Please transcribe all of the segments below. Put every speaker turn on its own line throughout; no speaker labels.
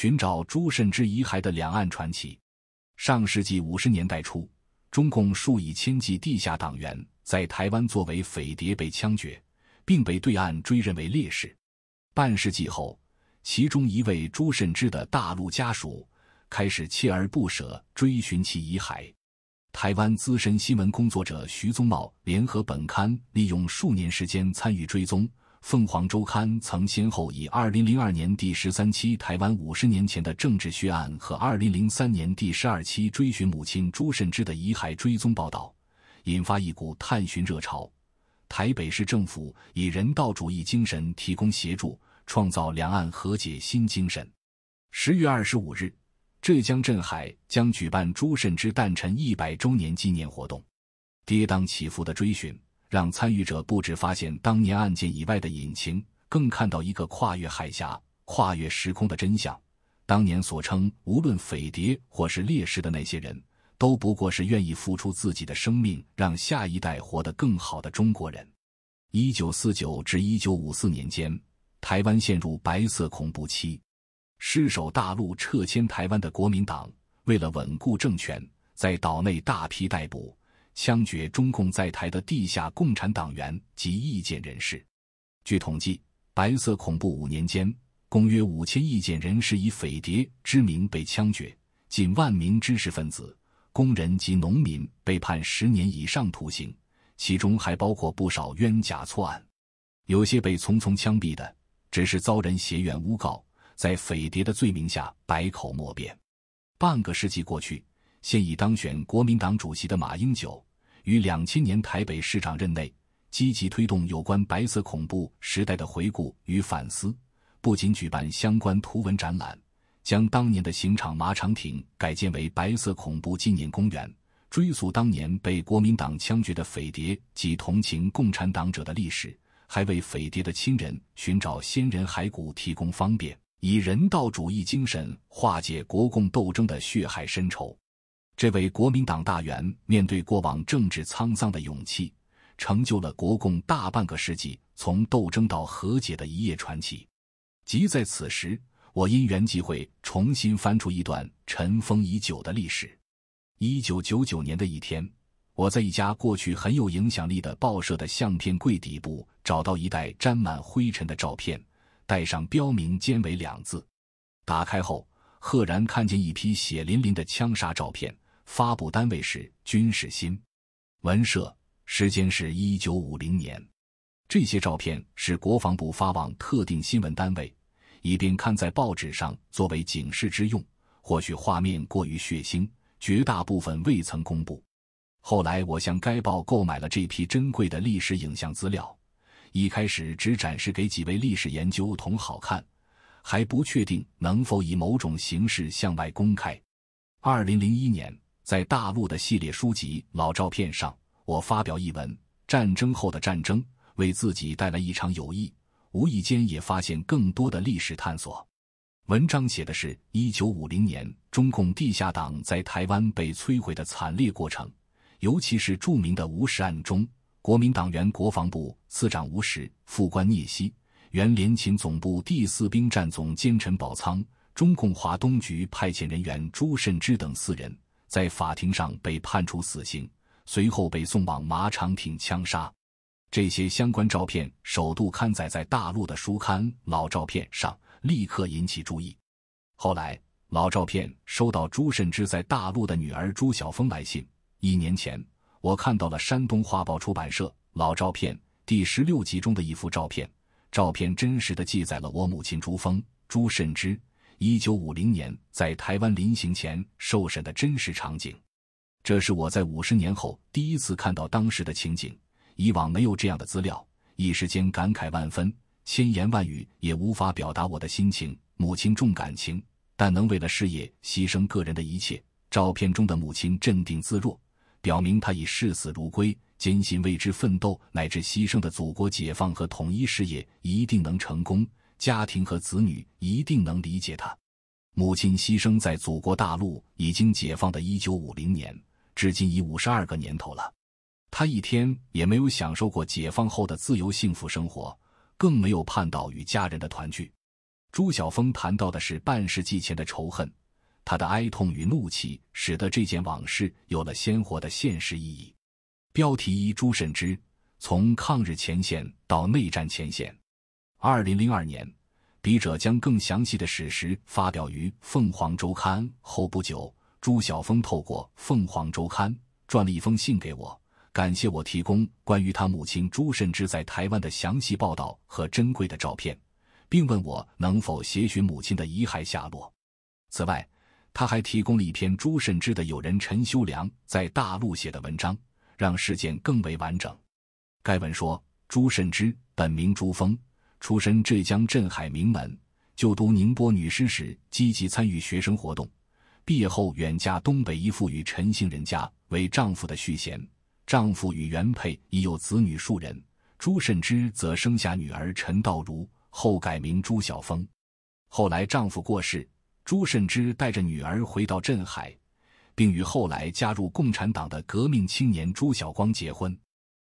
寻找朱慎之遗骸的两岸传奇。上世纪五十年代初，中共数以千计地下党员在台湾作为匪谍被枪决，并被对岸追认为烈士。半世纪后，其中一位朱慎之的大陆家属开始锲而不舍追寻其遗骸。台湾资深新闻工作者徐宗茂联合本刊，利用数年时间参与追踪。凤凰周刊曾先后以二零零二年第十三期《台湾五十年前的政治血案》和二零零三年第十二期《追寻母亲朱慎之的遗骸追踪》报道，引发一股探寻热潮。台北市政府以人道主义精神提供协助，创造两岸和解新精神。十月二十五日，浙江镇海将举办朱慎之诞辰一百周年纪念活动。跌宕起伏的追寻。让参与者不止发现当年案件以外的隐情，更看到一个跨越海峡、跨越时空的真相。当年所称无论匪谍或是烈士的那些人，都不过是愿意付出自己的生命，让下一代活得更好的中国人。一九四九至一九五四年间，台湾陷入白色恐怖期，失守大陆、撤迁台湾的国民党为了稳固政权，在岛内大批逮捕。枪决中共在台的地下共产党员及意见人士。据统计，白色恐怖五年间，共约五千意见人士以匪谍之名被枪决，近万名知识分子、工人及农民被判十年以上徒刑，其中还包括不少冤假错案。有些被匆匆枪毙的，只是遭人挟怨诬告，在匪谍的罪名下百口莫辩。半个世纪过去，现已当选国民党主席的马英九。于两千年台北市长任内，积极推动有关白色恐怖时代的回顾与反思，不仅举办相关图文展览，将当年的刑场马场亭改建为白色恐怖纪念公园，追溯当年被国民党枪决的匪谍及同情共产党者的历史，还为匪谍的亲人寻找先人骸骨提供方便，以人道主义精神化解国共斗争的血海深仇。这位国民党大员面对过往政治沧桑的勇气，成就了国共大半个世纪从斗争到和解的一页传奇。即在此时，我因缘际会重新翻出一段尘封已久的历史。一九九九年的一天，我在一家过去很有影响力的报社的相片柜底部找到一袋沾满灰尘的照片，带上标明“监委”两字。打开后，赫然看见一批血淋淋的枪杀照片。发布单位是军事新闻社，时间是一九五零年。这些照片是国防部发往特定新闻单位，以便看在报纸上作为警示之用。或许画面过于血腥，绝大部分未曾公布。后来我向该报购买了这批珍贵的历史影像资料，一开始只展示给几位历史研究同好看，还不确定能否以某种形式向外公开。二零零一年。在大陆的系列书籍《老照片》上，我发表一文《战争后的战争》，为自己带来一场友谊，无意间也发现更多的历史探索。文章写的是1950年中共地下党在台湾被摧毁的惨烈过程，尤其是著名的吴石案中，国民党原国防部次长吴石、副官聂希、原联勤总部第四兵站总监陈宝仓、中共华东局派遣人员朱慎之等四人。在法庭上被判处死刑，随后被送往马场挺枪杀。这些相关照片首度刊载在大陆的书刊《老照片》上，立刻引起注意。后来，《老照片》收到朱慎之在大陆的女儿朱晓峰来信。一年前，我看到了山东画报出版社《老照片》第十六集中的一幅照片，照片真实的记载了我母亲朱峰、朱慎之。一九五零年在台湾临行前受审的真实场景，这是我在五十年后第一次看到当时的情景。以往没有这样的资料，一时间感慨万分，千言万语也无法表达我的心情。母亲重感情，但能为了事业牺牲个人的一切。照片中的母亲镇定自若，表明她已视死如归，坚信为之奋斗乃至牺牲的祖国解放和统一事业一定能成功。家庭和子女一定能理解他。母亲牺牲在祖国大陆已经解放的一九五零年，至今已五十二个年头了。他一天也没有享受过解放后的自由幸福生活，更没有盼到与家人的团聚。朱晓峰谈到的是半世纪前的仇恨，他的哀痛与怒气使得这件往事有了鲜活的现实意义。标题一：朱慎之从抗日前线到内战前线。二零零二年，笔者将更详细的史实发表于《凤凰周刊》后不久，朱晓峰透过《凤凰周刊》转了一封信给我，感谢我提供关于他母亲朱慎之在台湾的详细报道和珍贵的照片，并问我能否协寻母亲的遗骸下落。此外，他还提供了一篇朱慎之的友人陈修良在大陆写的文章，让事件更为完整。该文说，朱慎之本名朱峰。出身浙江镇海名门，就读宁波女师时，积极参与学生活动。毕业后，远嫁东北一富裕陈姓人家为丈夫的续弦。丈夫与原配已有子女数人，朱慎之则生下女儿陈道如，后改名朱晓峰。后来丈夫过世，朱慎之带着女儿回到镇海，并与后来加入共产党的革命青年朱晓光结婚。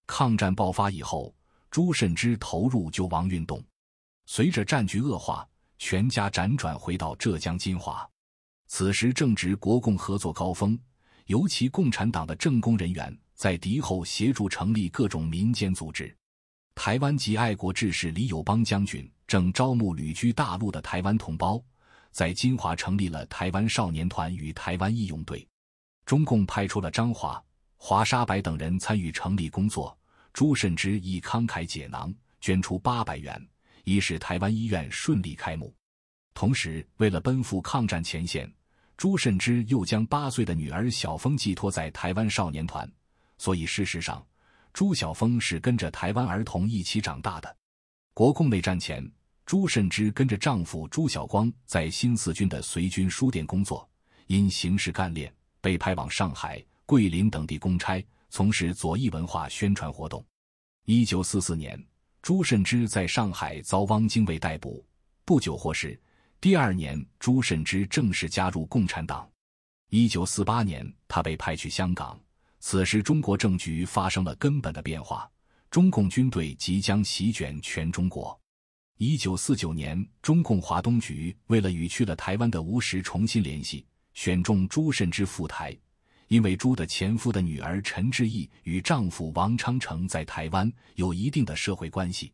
抗战爆发以后。朱慎之投入救亡运动，随着战局恶化，全家辗转回到浙江金华。此时正值国共合作高峰，尤其共产党的政工人员在敌后协助成立各种民间组织。台湾籍爱国志士李友邦将军正招募旅居大陆的台湾同胞，在金华成立了台湾少年团与台湾义勇队。中共派出了张华、华沙白等人参与成立工作。朱慎之亦慷慨解囊，捐出八百元，以使台湾医院顺利开幕。同时，为了奔赴抗战前线，朱慎之又将八岁的女儿小峰寄托在台湾少年团，所以事实上，朱小峰是跟着台湾儿童一起长大的。国共内战前，朱慎之跟着丈夫朱晓光在新四军的随军书店工作，因行事干练，被派往上海、桂林等地公差。从事左翼文化宣传活动。一九四四年，朱慎之在上海遭汪精卫逮捕，不久获释。第二年，朱慎之正式加入共产党。一九四八年，他被派去香港。此时，中国政局发生了根本的变化，中共军队即将席卷全中国。一九四九年，中共华东局为了与去了台湾的吴石重新联系，选中朱慎之赴台。因为朱的前夫的女儿陈志毅与丈夫王昌成在台湾有一定的社会关系，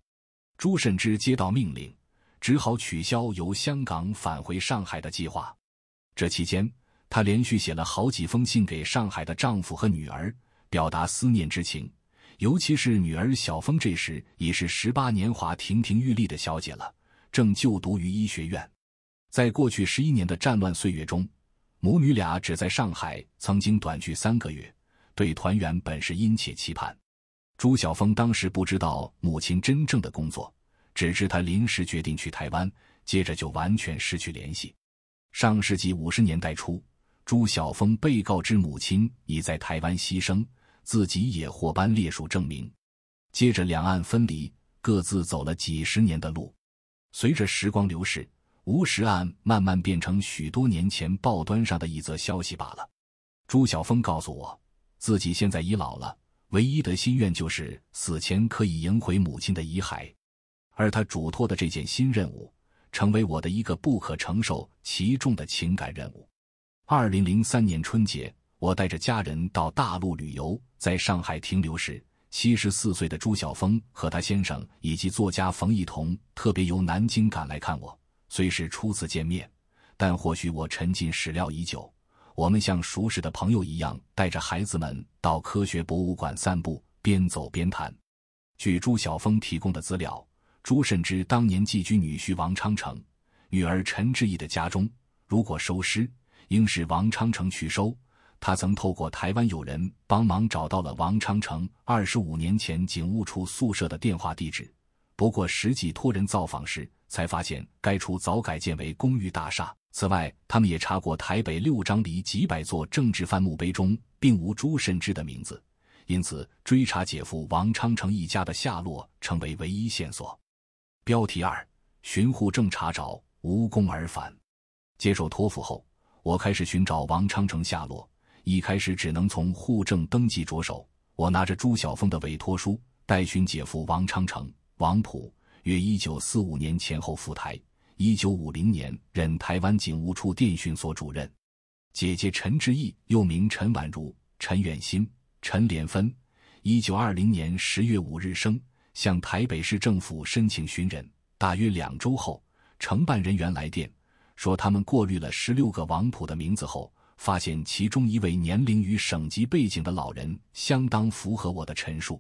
朱慎之接到命令，只好取消由香港返回上海的计划。这期间，他连续写了好几封信给上海的丈夫和女儿，表达思念之情。尤其是女儿小峰，这时已是十八年华，亭亭玉立的小姐了，正就读于医学院。在过去十一年的战乱岁月中。母女俩只在上海曾经短聚三个月，对团圆本是殷切期盼。朱晓峰当时不知道母亲真正的工作，只知他临时决定去台湾，接着就完全失去联系。上世纪五十年代初，朱晓峰被告知母亲已在台湾牺牲，自己也获颁烈士证明。接着两岸分离，各自走了几十年的路。随着时光流逝。吴石案慢慢变成许多年前报端上的一则消息罢了。朱晓峰告诉我，自己现在已老了，唯一的心愿就是死前可以迎回母亲的遗骸。而他嘱托的这件新任务，成为我的一个不可承受其重的情感任务。二零零三年春节，我带着家人到大陆旅游，在上海停留时，七十四岁的朱晓峰和他先生以及作家冯亦同特别由南京赶来看我。虽是初次见面，但或许我沉浸史料已久。我们像熟识的朋友一样，带着孩子们到科学博物馆散步，边走边谈。据朱晓峰提供的资料，朱慎之当年寄居女婿王昌成、女儿陈志毅的家中。如果收尸，应是王昌成去收。他曾透过台湾友人帮忙找到了王昌成二十五年前警务处宿舍的电话地址。不过，实际托人造访时，才发现该处早改建为公寓大厦。此外，他们也查过台北六张离几百座政治犯墓碑中，并无朱慎之的名字，因此追查姐夫王昌成一家的下落成为唯一线索。标题二：寻户证查找无功而返。接受托付后，我开始寻找王昌成下落。一开始只能从户证登记着手，我拿着朱晓峰的委托书，代寻姐夫王昌成。王普约一九四五年前后赴台，一九五零年任台湾警务处电讯所主任。姐姐陈志毅，又名陈婉如、陈远新、陈连芬，一九二零年十月五日生。向台北市政府申请寻人，大约两周后，承办人员来电说，他们过滤了十六个王普的名字后，发现其中一位年龄与省级背景的老人相当符合我的陈述。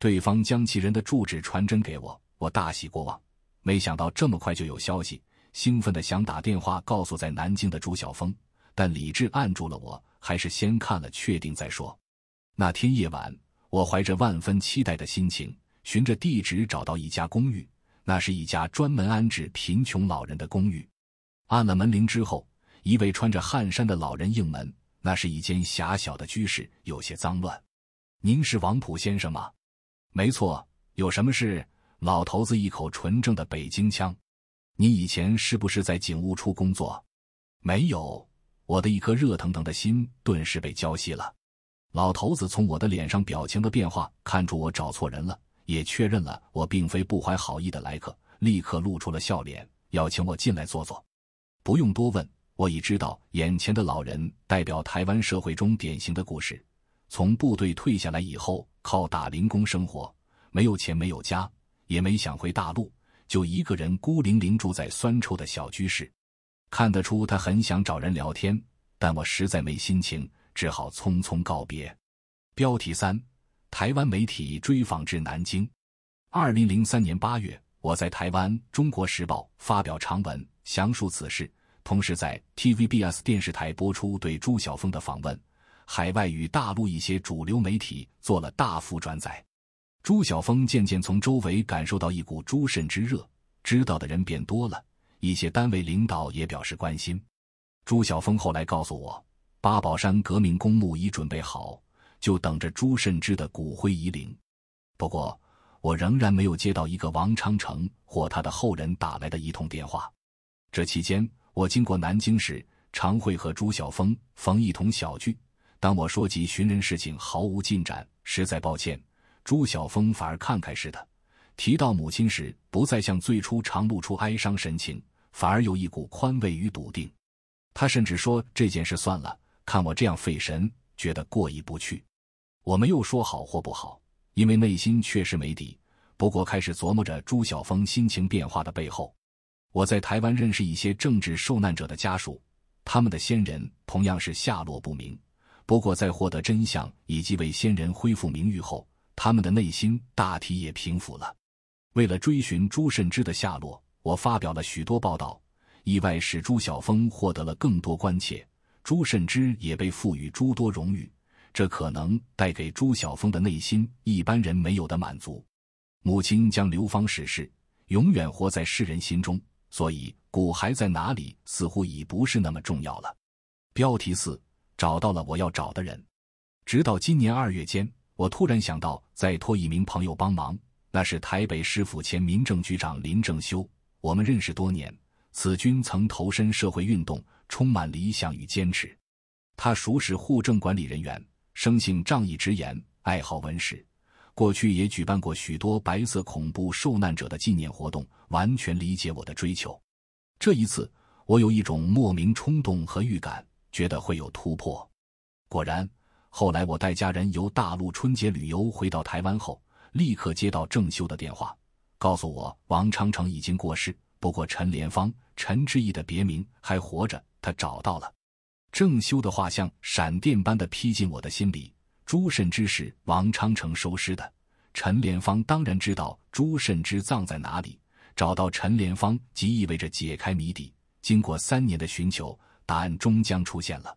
对方将其人的住址传真给我，我大喜过望，没想到这么快就有消息，兴奋的想打电话告诉在南京的朱晓峰，但理智按住了我，还是先看了确定再说。那天夜晚，我怀着万分期待的心情，循着地址找到一家公寓，那是一家专门安置贫穷老人的公寓。按了门铃之后，一位穿着汗衫的老人应门。那是一间狭小的居室，有些脏乱。您是王普先生吗？没错，有什么事？老头子一口纯正的北京腔。你以前是不是在警务处工作？没有，我的一颗热腾腾的心顿时被浇熄了。老头子从我的脸上表情的变化看出我找错人了，也确认了我并非不怀好意的来客，立刻露出了笑脸，邀请我进来坐坐。不用多问，我已知道眼前的老人代表台湾社会中典型的故事。从部队退下来以后，靠打零工生活，没有钱，没有家，也没想回大陆，就一个人孤零零住在酸臭的小居室。看得出他很想找人聊天，但我实在没心情，只好匆匆告别。标题三：台湾媒体追访至南京。二零零三年八月，我在台湾《中国时报》发表长文详述此事，同时在 TVBS 电视台播出对朱晓峰的访问。海外与大陆一些主流媒体做了大幅转载。朱晓峰渐渐从周围感受到一股朱慎之热，知道的人变多了，一些单位领导也表示关心。朱晓峰后来告诉我，八宝山革命公墓已准备好，就等着朱慎之的骨灰移灵。不过，我仍然没有接到一个王昌成或他的后人打来的一通电话。这期间，我经过南京时，常会和朱晓峰冯一同小聚。当我说及寻人事情毫无进展，实在抱歉。朱晓峰反而看看似的，提到母亲时，不再像最初常露出哀伤神情，反而有一股宽慰与笃定。他甚至说这件事算了，看我这样费神，觉得过意不去。我没有说好或不好，因为内心确实没底。不过开始琢磨着朱晓峰心情变化的背后。我在台湾认识一些政治受难者的家属，他们的先人同样是下落不明。不过，在获得真相以及为先人恢复名誉后，他们的内心大体也平复了。为了追寻朱慎之的下落，我发表了许多报道，意外使朱晓峰获得了更多关切，朱慎之也被赋予诸多荣誉，这可能带给朱晓峰的内心一般人没有的满足。母亲将流芳逝世，永远活在世人心中，所以骨骸在哪里似乎已不是那么重要了。标题四。找到了我要找的人，直到今年二月间，我突然想到再托一名朋友帮忙，那是台北市府前民政局长林正修，我们认识多年。此君曾投身社会运动，充满理想与坚持，他熟识户政管理人员，生性仗义直言，爱好文史，过去也举办过许多白色恐怖受难者的纪念活动，完全理解我的追求。这一次，我有一种莫名冲动和预感。觉得会有突破，果然，后来我带家人由大陆春节旅游回到台湾后，立刻接到郑修的电话，告诉我王昌成已经过世，不过陈莲芳（陈志毅的别名）还活着。他找到了郑修的画像，闪电般的劈进我的心里。朱慎之是王昌成收尸的，陈莲芳当然知道朱慎之葬在哪里。找到陈莲芳，即意味着解开谜底。经过三年的寻求。答案终将出现了。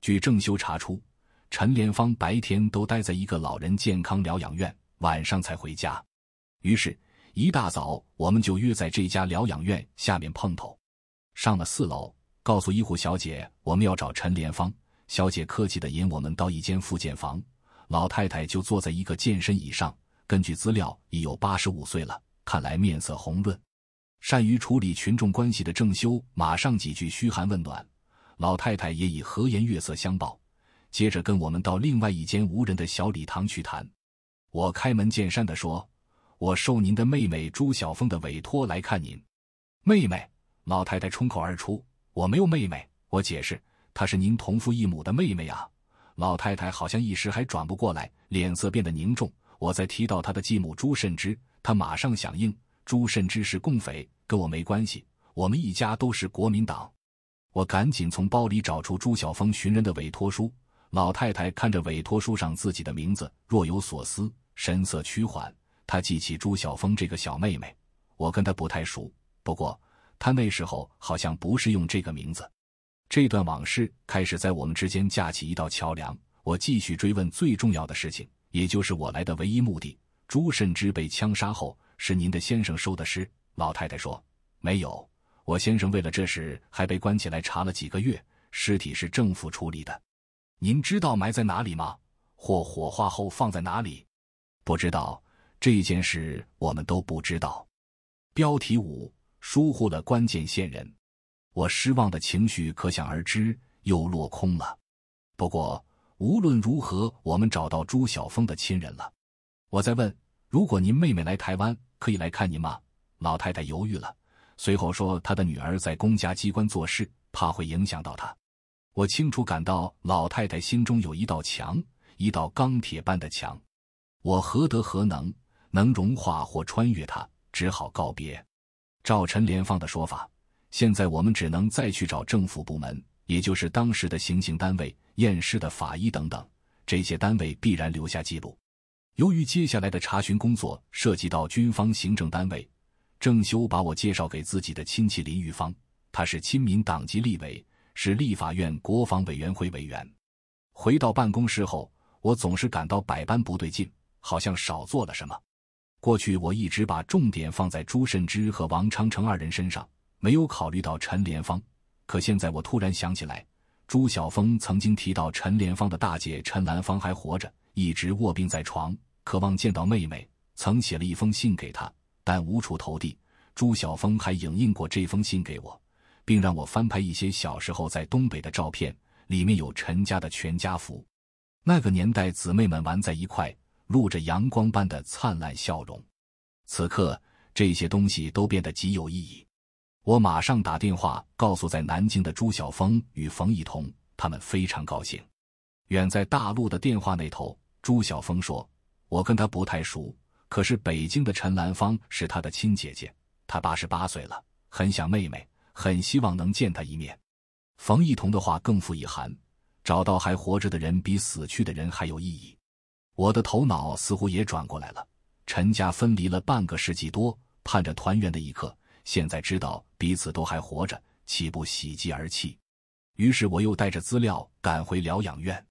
据郑修查出，陈连芳白天都待在一个老人健康疗养院，晚上才回家。于是，一大早我们就约在这家疗养院下面碰头。上了四楼，告诉医护小姐我们要找陈连芳。小姐客气的引我们到一间复健房，老太太就坐在一个健身椅上。根据资料，已有八十五岁了，看来面色红润，善于处理群众关系的郑修马上几句嘘寒问暖。老太太也以和颜悦色相报，接着跟我们到另外一间无人的小礼堂去谈。我开门见山地说：“我受您的妹妹朱小凤的委托来看您。”妹妹，老太太冲口而出：“我没有妹妹。”我解释：“她是您同父异母的妹妹啊。”老太太好像一时还转不过来，脸色变得凝重。我在提到她的继母朱慎之，她马上响应：“朱慎之是共匪，跟我没关系。我们一家都是国民党。”我赶紧从包里找出朱晓峰寻人的委托书。老太太看着委托书上自己的名字，若有所思，神色趋缓。她记起朱晓峰这个小妹妹，我跟她不太熟，不过她那时候好像不是用这个名字。这段往事开始在我们之间架起一道桥梁。我继续追问最重要的事情，也就是我来的唯一目的。朱慎之被枪杀后，是您的先生收的尸？老太太说：“没有。”我先生为了这事还被关起来查了几个月，尸体是政府处理的，您知道埋在哪里吗？或火化后放在哪里？不知道，这件事我们都不知道。标题五疏忽了关键线人，我失望的情绪可想而知，又落空了。不过无论如何，我们找到朱晓峰的亲人了。我在问，如果您妹妹来台湾，可以来看您吗？老太太犹豫了。随后说，他的女儿在公家机关做事，怕会影响到他。我清楚感到老太太心中有一道墙，一道钢铁般的墙。我何德何能，能融化或穿越它？只好告别。照陈连芳的说法，现在我们只能再去找政府部门，也就是当时的行刑单位、验尸的法医等等，这些单位必然留下记录。由于接下来的查询工作涉及到军方行政单位。郑修把我介绍给自己的亲戚林玉芳，他是亲民党籍立委，是立法院国防委员会委员。回到办公室后，我总是感到百般不对劲，好像少做了什么。过去我一直把重点放在朱慎之和王昌成二人身上，没有考虑到陈莲芳。可现在我突然想起来，朱晓峰曾经提到陈莲芳的大姐陈兰芳还活着，一直卧病在床，渴望见到妹妹，曾写了一封信给她，但无处投递，朱晓峰还影印过这封信给我，并让我翻拍一些小时候在东北的照片，里面有陈家的全家福。那个年代，姊妹们玩在一块，露着阳光般的灿烂笑容。此刻，这些东西都变得极有意义。我马上打电话告诉在南京的朱晓峰与冯一彤，他们非常高兴。远在大陆的电话那头，朱晓峰说：“我跟他不太熟。”可是北京的陈兰芳是他的亲姐姐，她八十八岁了，很想妹妹，很希望能见她一面。冯一彤的话更富一涵，找到还活着的人比死去的人还有意义。我的头脑似乎也转过来了，陈家分离了半个世纪多，盼着团圆的一刻，现在知道彼此都还活着，岂不喜极而泣？于是我又带着资料赶回疗养院，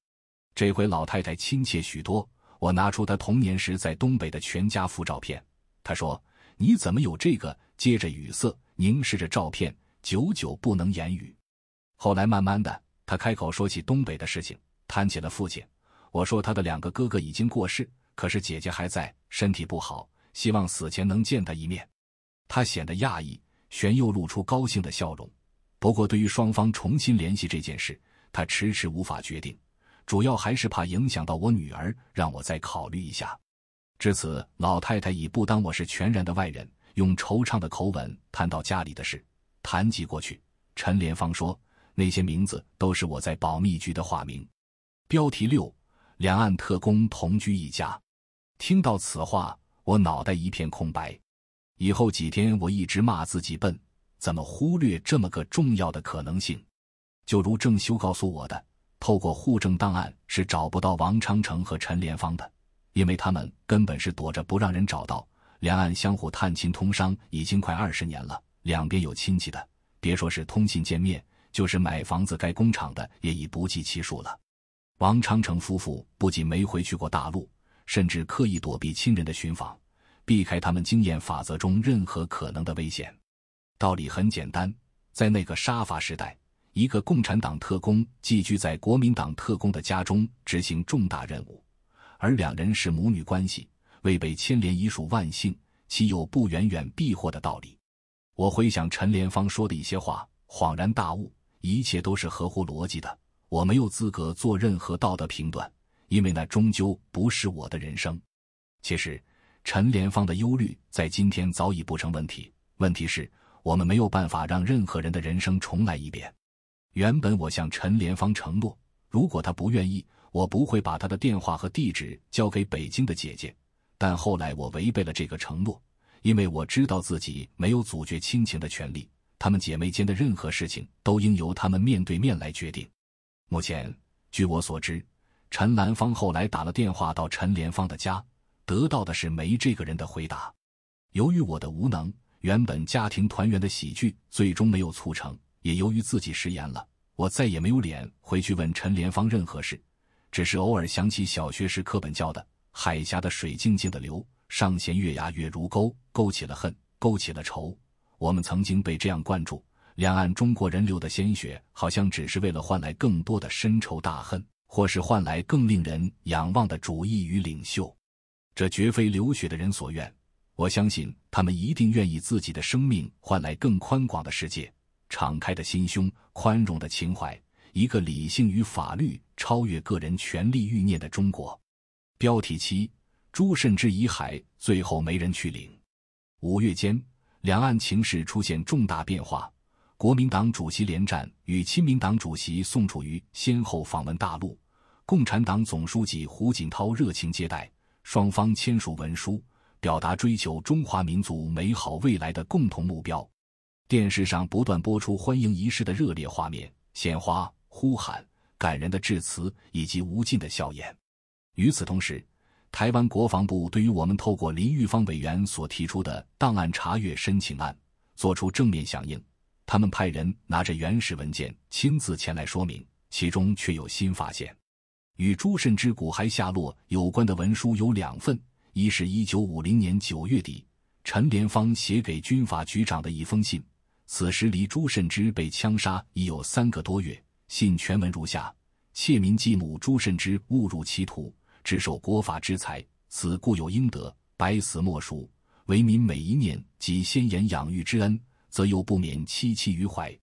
这回老太太亲切许多。我拿出他童年时在东北的全家福照片，他说：“你怎么有这个？”接着语塞，凝视着照片，久久不能言语。后来慢慢的，他开口说起东北的事情，谈起了父亲。我说：“他的两个哥哥已经过世，可是姐姐还在，身体不好，希望死前能见他一面。”他显得讶异，玄又露出高兴的笑容。不过，对于双方重新联系这件事，他迟迟无法决定。主要还是怕影响到我女儿，让我再考虑一下。至此，老太太已不当我是全然的外人，用惆怅的口吻谈到家里的事。谈及过去，陈莲芳说：“那些名字都是我在保密局的化名。”标题六：两岸特工同居一家。听到此话，我脑袋一片空白。以后几天，我一直骂自己笨，怎么忽略这么个重要的可能性？就如郑修告诉我的。透过户政档案是找不到王昌成和陈莲芳的，因为他们根本是躲着不让人找到。两岸相互探亲通商已经快二十年了，两边有亲戚的，别说是通信见面，就是买房子、盖工厂的也已不计其数了。王昌成夫妇不仅没回去过大陆，甚至刻意躲避亲人的寻访，避开他们经验法则中任何可能的危险。道理很简单，在那个杀伐时代。一个共产党特工寄居在国民党特工的家中执行重大任务，而两人是母女关系，未被牵连已属万幸，岂有不远远避祸的道理？我回想陈莲芳说的一些话，恍然大悟，一切都是合乎逻辑的。我没有资格做任何道德评断，因为那终究不是我的人生。其实，陈莲芳的忧虑在今天早已不成问题。问题是我们没有办法让任何人的人生重来一遍。原本我向陈莲芳承诺，如果她不愿意，我不会把她的电话和地址交给北京的姐姐。但后来我违背了这个承诺，因为我知道自己没有阻绝亲情的权利。她们姐妹间的任何事情都应由她们面对面来决定。目前，据我所知，陈兰芳后来打了电话到陈莲芳的家，得到的是没这个人的回答。由于我的无能，原本家庭团圆的喜剧最终没有促成。也由于自己食言了，我再也没有脸回去问陈莲芳任何事，只是偶尔想起小学时课本教的“海峡的水静静的流，上弦月牙月如钩”，勾起了恨，勾起了愁。我们曾经被这样灌注，两岸中国人流的鲜血，好像只是为了换来更多的深仇大恨，或是换来更令人仰望的主义与领袖。这绝非流血的人所愿。我相信他们一定愿意自己的生命换来更宽广的世界。敞开的心胸，宽容的情怀，一个理性与法律超越个人权利欲念的中国。标题七：朱慎之遗骸最后没人去领。五月间，两岸情势出现重大变化，国民党主席连战与亲民党主席宋楚瑜先后访问大陆，共产党总书记胡锦涛热情接待，双方签署文书，表达追求中华民族美好未来的共同目标。电视上不断播出欢迎仪式的热烈画面，鲜花、呼喊、感人的致辞以及无尽的笑颜。与此同时，台湾国防部对于我们透过林玉芳委员所提出的档案查阅申请案，做出正面响应。他们派人拿着原始文件亲自前来说明，其中却有新发现：与朱慎之骨骸下落有关的文书有两份，一是1950年9月底陈连芳写给军法局长的一封信。此时离朱慎之被枪杀已有三个多月，信全文如下：窃民继母朱慎之误入歧途，只受国法之裁，此固有应得，百死莫赎。为民每一念及先言养育之恩，则又不免凄凄于怀。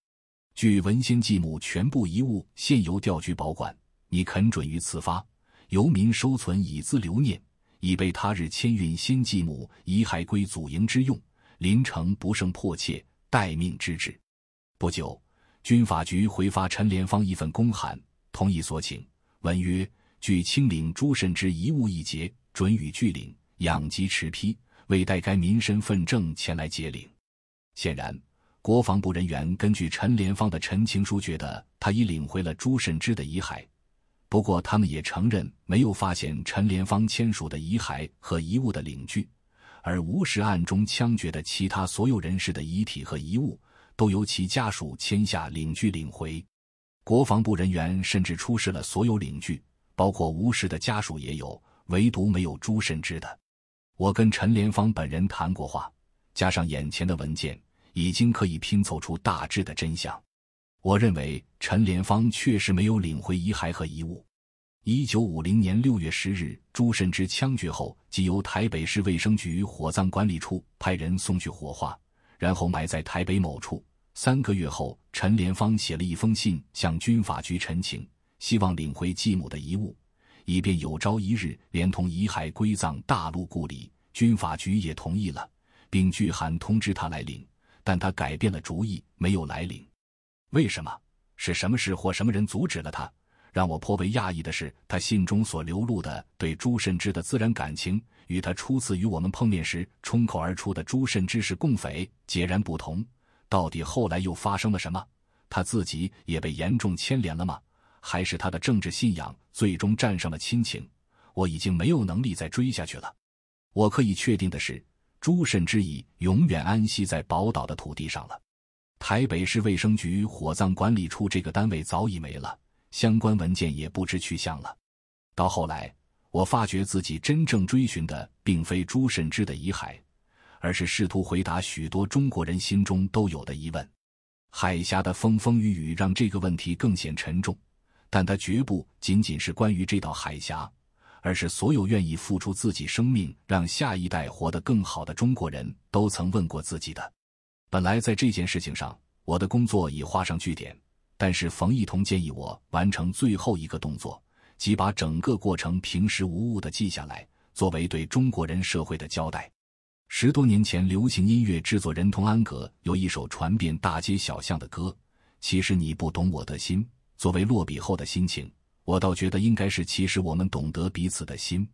据文先继母全部遗物，现由调局保管，你肯准于此发，由民收存以资留念，以备他日迁运先继母遗骸归祖茔之用，临城不胜迫切。待命之旨。不久，军法局回发陈连芳一份公函，同意所请。文曰：“据清领朱慎之遗物一节，准予具领，养及持批，未待该民身份证前来接领。”显然，国防部人员根据陈连芳的陈情书，觉得他已领回了朱慎之的遗骸。不过，他们也承认没有发现陈连芳签署的遗骸和遗物的领据。而吴石案中枪决的其他所有人士的遗体和遗物，都由其家属签下领据领回。国防部人员甚至出示了所有领据，包括吴石的家属也有，唯独没有朱慎之的。我跟陈连芳本人谈过话，加上眼前的文件，已经可以拼凑出大致的真相。我认为陈连芳确实没有领回遗骸和遗物。一九五零年六月十日，朱慎之枪决后，即由台北市卫生局火葬管理处派人送去火化，然后埋在台北某处。三个月后，陈莲芳写了一封信向军法局陈情，希望领回继母的遗物，以便有朝一日连同遗骸归葬大陆故里。军法局也同意了，并据函通知他来领，但他改变了主意，没有来领。为什么？是什么事或什么人阻止了他？让我颇为讶异的是，他信中所流露的对朱慎之的自然感情，与他初次与我们碰面时冲口而出的“朱慎之是共匪”截然不同。到底后来又发生了什么？他自己也被严重牵连了吗？还是他的政治信仰最终战胜了亲情？我已经没有能力再追下去了。我可以确定的是，朱慎之已永远安息在宝岛的土地上了。台北市卫生局火葬管理处这个单位早已没了。相关文件也不知去向了。到后来，我发觉自己真正追寻的，并非朱慎之的遗骸，而是试图回答许多中国人心中都有的疑问。海峡的风风雨雨让这个问题更显沉重，但它绝不仅仅是关于这道海峡，而是所有愿意付出自己生命让下一代活得更好的中国人都曾问过自己的。本来在这件事情上，我的工作已画上句点。但是冯一彤建议我完成最后一个动作，即把整个过程平实无误的记下来，作为对中国人社会的交代。十多年前，流行音乐制作人童安格有一首传遍大街小巷的歌，《其实你不懂我的心》。作为落笔后的心情，我倒觉得应该是《其实我们懂得彼此的心》。